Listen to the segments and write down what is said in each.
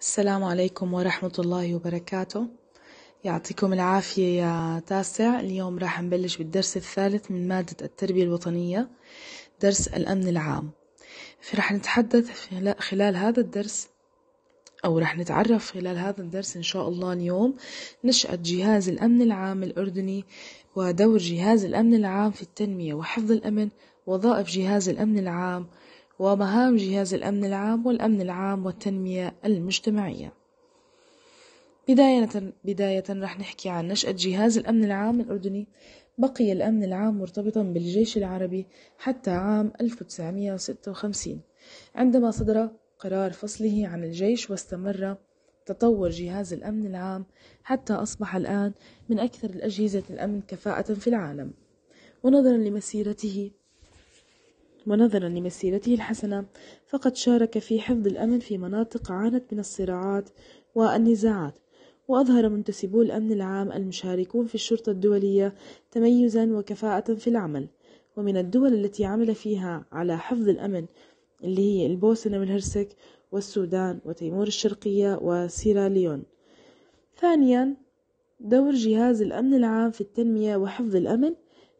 السلام عليكم ورحمة الله وبركاته يعطيكم العافية يا تاسع اليوم راح نبلش بالدرس الثالث من مادة التربية الوطنية درس الأمن العام راح نتحدث خلال هذا الدرس أو راح نتعرف خلال هذا الدرس إن شاء الله اليوم نشأة جهاز الأمن العام الأردني ودور جهاز الأمن العام في التنمية وحفظ الأمن وظائف جهاز الأمن العام ومهام جهاز الأمن العام والأمن العام والتنمية المجتمعية بداية, بداية رح نحكي عن نشأة جهاز الأمن العام الأردني بقي الأمن العام مرتبطا بالجيش العربي حتى عام 1956 عندما صدر قرار فصله عن الجيش واستمر تطور جهاز الأمن العام حتى أصبح الآن من أكثر الأجهزة الأمن كفاءة في العالم ونظرا لمسيرته ونظرا لمسيرته الحسنة فقد شارك في حفظ الأمن في مناطق عانت من الصراعات والنزاعات وأظهر منتسبو الأمن العام المشاركون في الشرطة الدولية تميزا وكفاءة في العمل ومن الدول التي عمل فيها على حفظ الأمن اللي هي البوسنة والهرسك والسودان وتيمور الشرقية وسيراليون ثانيا دور جهاز الأمن العام في التنمية وحفظ الأمن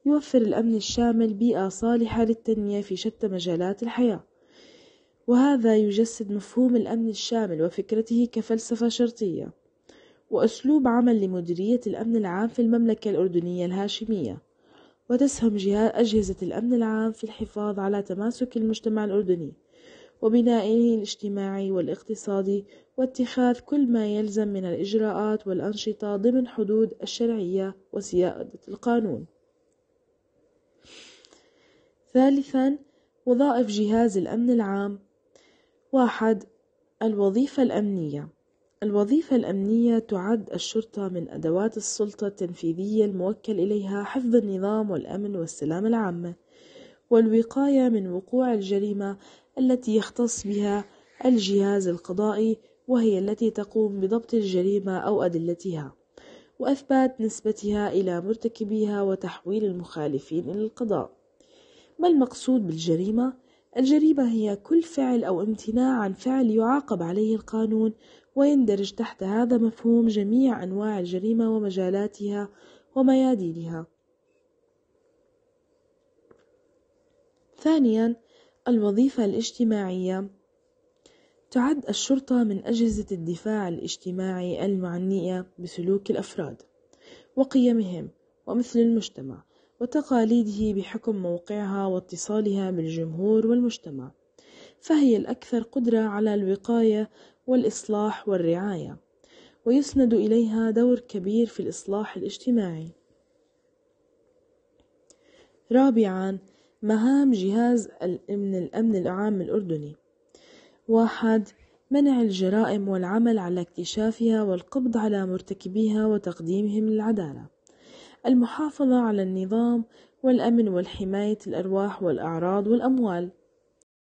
يوفر الأمن الشامل بيئة صالحة للتنمية في شتى مجالات الحياة وهذا يجسد مفهوم الأمن الشامل وفكرته كفلسفة شرطية وأسلوب عمل لمديرية الأمن العام في المملكة الأردنية الهاشمية وتسهم أجهزة الأمن العام في الحفاظ على تماسك المجتمع الأردني وبنائه الاجتماعي والاقتصادي واتخاذ كل ما يلزم من الإجراءات والأنشطة ضمن حدود الشرعية وسيادة القانون ثالثا وظائف جهاز الأمن العام واحد الوظيفة الأمنية الوظيفة الأمنية تعد الشرطة من أدوات السلطة التنفيذية الموكل إليها حفظ النظام والأمن والسلام العامة والوقاية من وقوع الجريمة التي يختص بها الجهاز القضائي وهي التي تقوم بضبط الجريمة أو أدلتها وأثبات نسبتها إلى مرتكبيها وتحويل المخالفين إلى القضاء ما المقصود بالجريمة؟ الجريمة هي كل فعل أو امتناع عن فعل يعاقب عليه القانون ويندرج تحت هذا مفهوم جميع أنواع الجريمة ومجالاتها وميادينها ثانيا الوظيفة الاجتماعية تعد الشرطة من أجهزة الدفاع الاجتماعي المعنية بسلوك الأفراد وقيمهم ومثل المجتمع وتقاليده بحكم موقعها واتصالها بالجمهور والمجتمع فهي الأكثر قدرة على الوقاية والإصلاح والرعاية ويسند إليها دور كبير في الإصلاح الاجتماعي رابعا مهام جهاز الأمن العام الأردني واحد منع الجرائم والعمل على اكتشافها والقبض على مرتكبيها وتقديمهم للعدالة المحافظة على النظام والأمن والحماية الأرواح والأعراض والأموال